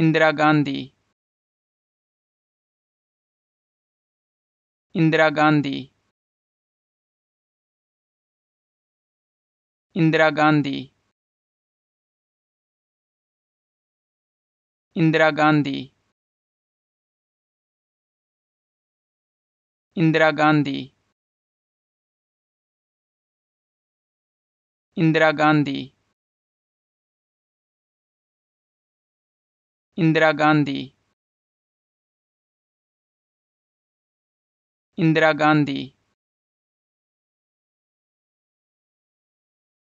Indira Gandhi Indira Gandhi Indira Gandhi Indira Gandhi Indira Gandhi Indira Gandhi Indira Gandhi Indira Gandhi